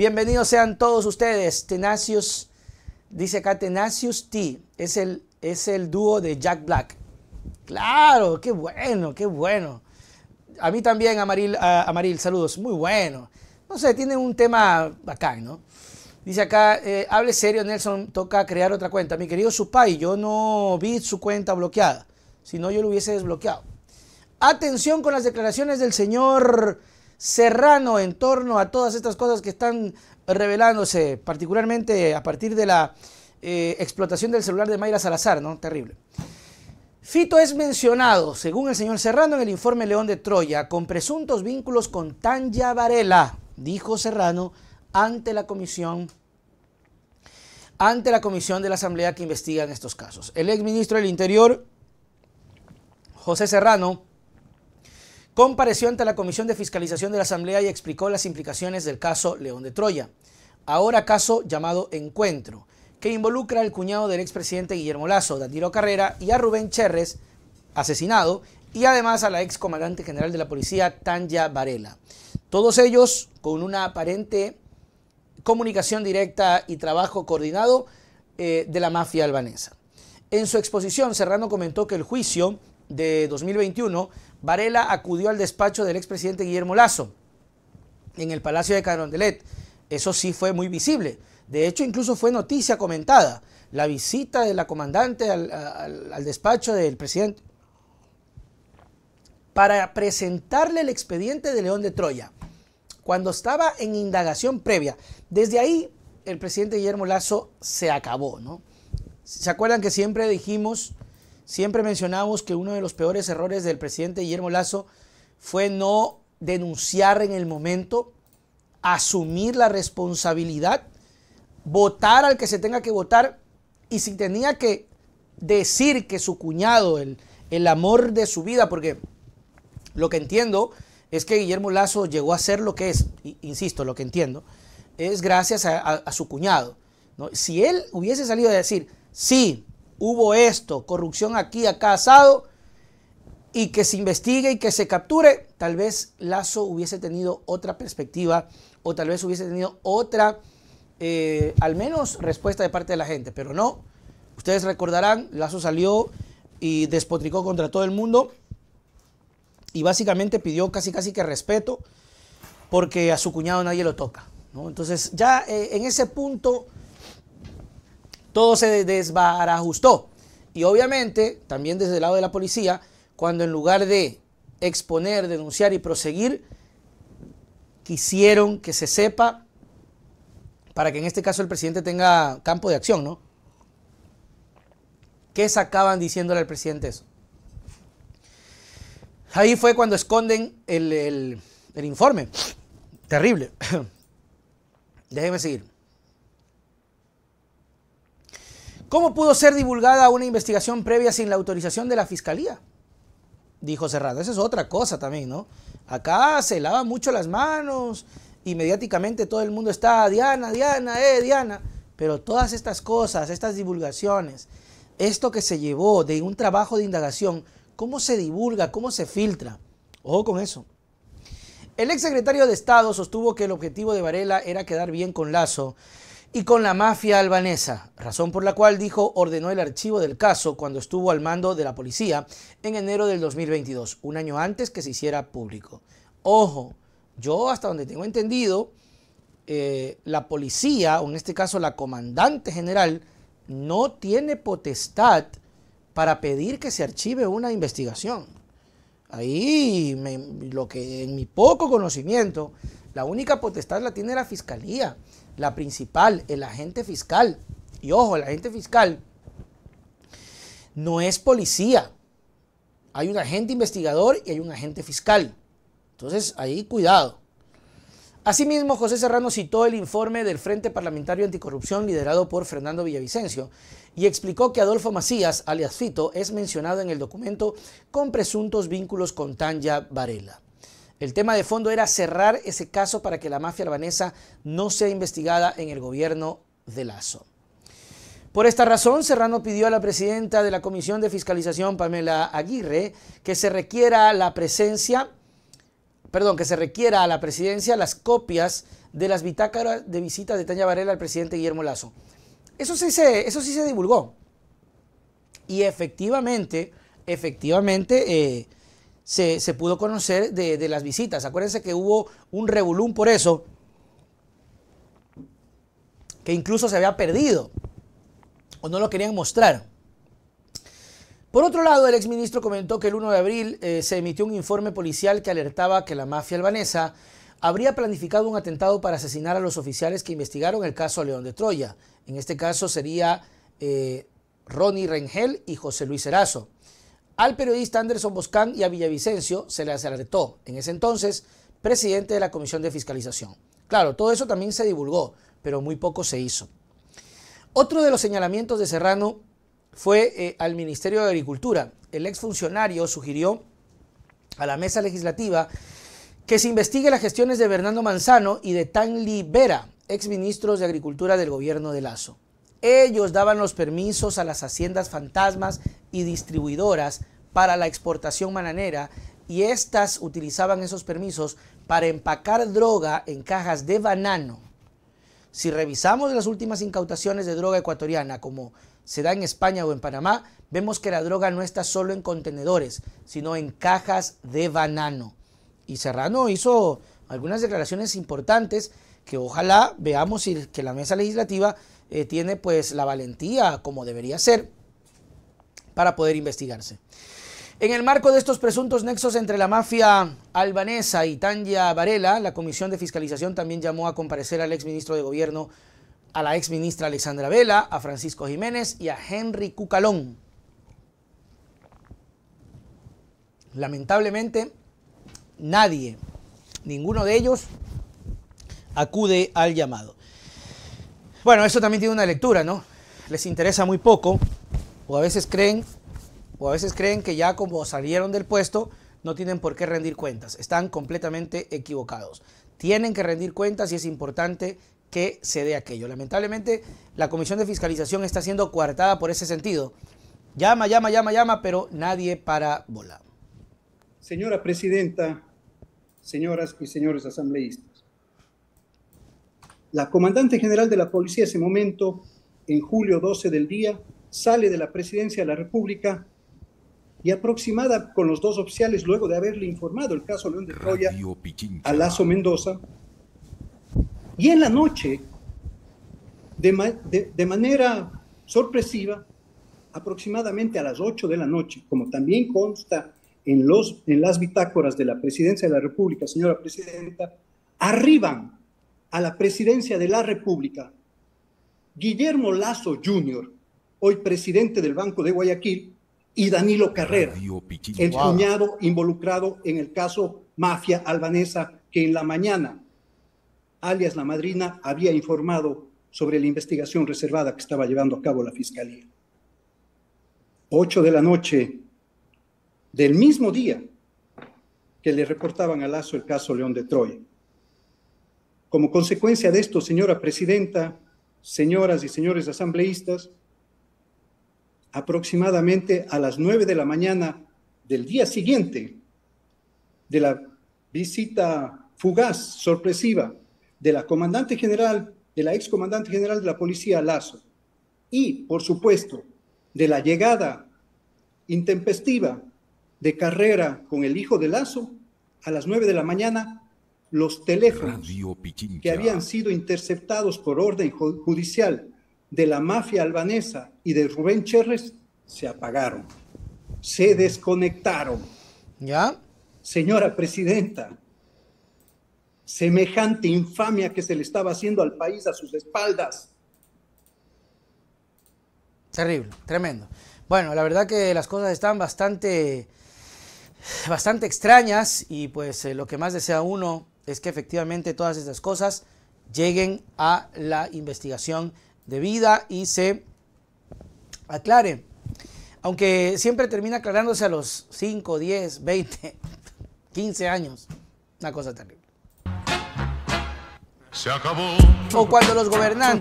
Bienvenidos sean todos ustedes. Tenacious, dice acá Tenacious T, es el, es el dúo de Jack Black. Claro, qué bueno, qué bueno. A mí también, Amaril, ah, Amaril saludos, muy bueno. No sé, tiene un tema acá, ¿no? Dice acá, eh, hable serio, Nelson, toca crear otra cuenta. Mi querido Supai, yo no vi su cuenta bloqueada, si no yo lo hubiese desbloqueado. Atención con las declaraciones del señor serrano en torno a todas estas cosas que están revelándose, particularmente a partir de la eh, explotación del celular de Mayra Salazar, ¿no? Terrible. Fito es mencionado, según el señor Serrano, en el informe León de Troya, con presuntos vínculos con Tanja Varela, dijo Serrano ante la comisión ante la comisión de la Asamblea que investiga en estos casos. El exministro del Interior, José Serrano, compareció ante la Comisión de Fiscalización de la Asamblea y explicó las implicaciones del caso León de Troya, ahora caso llamado Encuentro, que involucra al cuñado del expresidente Guillermo Lazo, Danilo Carrera, y a Rubén Cherres, asesinado, y además a la excomandante general de la policía, Tanya Varela. Todos ellos con una aparente comunicación directa y trabajo coordinado eh, de la mafia albanesa. En su exposición, Serrano comentó que el juicio de 2021, Varela acudió al despacho del expresidente Guillermo Lazo en el Palacio de Carondelet. Eso sí fue muy visible. De hecho, incluso fue noticia comentada. La visita de la comandante al, despacho del presidente para presentarle el expediente de León de Troya, cuando estaba en indagación previa. Desde ahí, el presidente Guillermo Lazo se acabó, ¿no? ¿Se acuerdan que siempre dijimos Siempre mencionamos que uno de los peores errores del presidente Guillermo Lazo fue no denunciar en el momento, asumir la responsabilidad, votar al que se tenga que votar y si tenía que decir que su cuñado, el, el amor de su vida, porque lo que entiendo es que Guillermo Lazo llegó a ser lo que es, insisto, lo que entiendo, es gracias a, su cuñado. Si él hubiese salido a decir, sí, hubo esto, corrupción aquí, acá asado, y que se investigue y que se capture, tal vez Lazo hubiese tenido otra perspectiva o tal vez hubiese tenido otra, eh, al menos respuesta de parte de la gente, pero no. Ustedes recordarán, Lazo salió y despotricó contra todo el mundo y básicamente pidió casi casi que respeto porque a su cuñado nadie lo toca. Entonces ya eh, en ese punto todo se desbarajustó. Y obviamente, también desde el lado de la policía, cuando en lugar de exponer, denunciar y proseguir, quisieron que se sepa para que en este caso el presidente tenga campo de acción, ¿no? ¿Qué sacaban diciéndole al presidente eso? Ahí fue cuando esconden el, informe. Terrible. Déjenme seguir. ¿Cómo pudo ser divulgada una investigación previa sin la autorización de la fiscalía? Dijo Serrano. Esa es otra cosa también, ¿no? Acá se lavan mucho las manos y mediáticamente todo el mundo está, Diana, Diana, eh, Diana. Pero todas estas cosas, estas divulgaciones, esto que se llevó de un trabajo de indagación, ¿cómo se divulga? ¿Cómo se filtra? Ojo con eso. El exsecretario de Estado sostuvo que el objetivo de Varela era quedar bien con Lazo y con la mafia albanesa, razón por la cual dijo ordenó el archivo del caso cuando estuvo al mando de la policía en enero del 2022, un año antes que se hiciera público. Ojo, yo hasta donde tengo entendido, eh, la policía, o en este caso la comandante general, no tiene potestad para pedir que se archive una investigación. Ahí, lo que en mi poco conocimiento, la única potestad la tiene la fiscalía la principal, el agente fiscal. Y ojo, el agente fiscal no es policía. Hay un agente investigador y hay un agente fiscal. Entonces, ahí cuidado. Asimismo, José Serrano citó el informe del Frente Parlamentario Anticorrupción liderado por Fernando Villavicencio y explicó que Adolfo Macías, alias Fito, es mencionado en el documento con presuntos vínculos con Tanya Varela. El tema de fondo era cerrar ese caso para que la mafia albanesa no sea investigada en el gobierno de Lazo. Por esta razón, Serrano pidió a la presidenta de la Comisión de Fiscalización, Pamela Aguirre, que se requiera la presencia, perdón, que se requiera a la presidencia las copias de las bitácaras de visita de Tania Varela al presidente Guillermo Lazo. Eso sí se, eso sí se divulgó. Y efectivamente, efectivamente, eh, se, pudo conocer de, las visitas. Acuérdense que hubo un revolún por eso, que incluso se había perdido o no lo querían mostrar. Por otro lado, el exministro comentó que el 1 de abril eh, se emitió un informe policial que alertaba que la mafia albanesa habría planificado un atentado para asesinar a los oficiales que investigaron el caso León de Troya. En este caso sería eh, Ronnie Rengel y José Luis Erazo. Al periodista Anderson Boscán y a Villavicencio se le alertó, en ese entonces, presidente de la Comisión de Fiscalización. Claro, todo eso también se divulgó, pero muy poco se hizo. Otro de los señalamientos de Serrano fue eh, al Ministerio de Agricultura. El exfuncionario sugirió a la mesa legislativa que se investigue las gestiones de Bernardo Manzano y de Tanli Vera, ministros de Agricultura del gobierno de Lazo. Ellos daban los permisos a las haciendas fantasmas y distribuidoras para la exportación mananera y éstas utilizaban esos permisos para empacar droga en cajas de banano. Si revisamos las últimas incautaciones de droga ecuatoriana, como se da en España o en Panamá, vemos que la droga no está solo en contenedores, sino en cajas de banano. Y Serrano hizo algunas declaraciones importantes que ojalá veamos que la mesa legislativa eh, tiene pues la valentía, como debería ser, para poder investigarse. En el marco de estos presuntos nexos entre la mafia albanesa y Tanja Varela, la Comisión de Fiscalización también llamó a comparecer al exministro de Gobierno, a la exministra Alexandra Vela, a Francisco Jiménez y a Henry Cucalón. Lamentablemente, nadie, ninguno de ellos, acude al llamado. Bueno, eso también tiene una lectura, ¿no? Les interesa muy poco, o a veces creen, veces creen que ya como salieron del puesto, no tienen por qué rendir cuentas. Están completamente equivocados. Tienen que rendir cuentas y es importante que se dé aquello. Lamentablemente, la Comisión de Fiscalización está siendo coartada por ese sentido. Llama, llama, llama, llama, pero nadie para volar. Señora Presidenta, señoras y señores asambleístas, la comandante general de la policía ese momento, en julio 12 del día, sale de la presidencia de la República y aproximada con los dos oficiales luego de haberle informado el caso León de Troya a Lazo Mendoza. Y en la noche, de, manera sorpresiva, aproximadamente a las 8 de la noche, como también consta en, los, en las bitácoras de la Presidencia de la República, señora Presidenta, arriban a la presidencia de la República, Guillermo Lazo Jr., hoy presidente del Banco de Guayaquil, y Danilo Carrera, oh, el cuñado involucrado en el caso mafia albanesa que en la mañana, alias la madrina, había informado sobre la investigación reservada que estaba llevando a cabo la Fiscalía. Ocho de la noche del mismo día que le reportaban a Lazo el caso León de Troya. Como consecuencia de esto, señora presidenta, señoras y señores asambleístas, aproximadamente a las nueve de la mañana del día siguiente de la visita fugaz, sorpresiva, de la comandante general, de la excomandante general de la policía Lazo, y, por supuesto, de la llegada intempestiva de carrera con el hijo de Lazo, a las nueve de la mañana los teléfonos que habían sido interceptados por orden judicial de la mafia albanesa y de Rubén Cherres se apagaron, se desconectaron. ¿Ya? Señora presidenta, semejante infamia que se le estaba haciendo al país a sus espaldas. Terrible, tremendo. Bueno, la verdad que las cosas están bastante, bastante extrañas y pues eh, lo que más desea uno es que efectivamente todas estas cosas lleguen a la investigación debida y se aclare. Aunque siempre termina aclarándose a los 5, 10, 20, 15 años. Una cosa terrible. Se acabó. O cuando los gobernantes...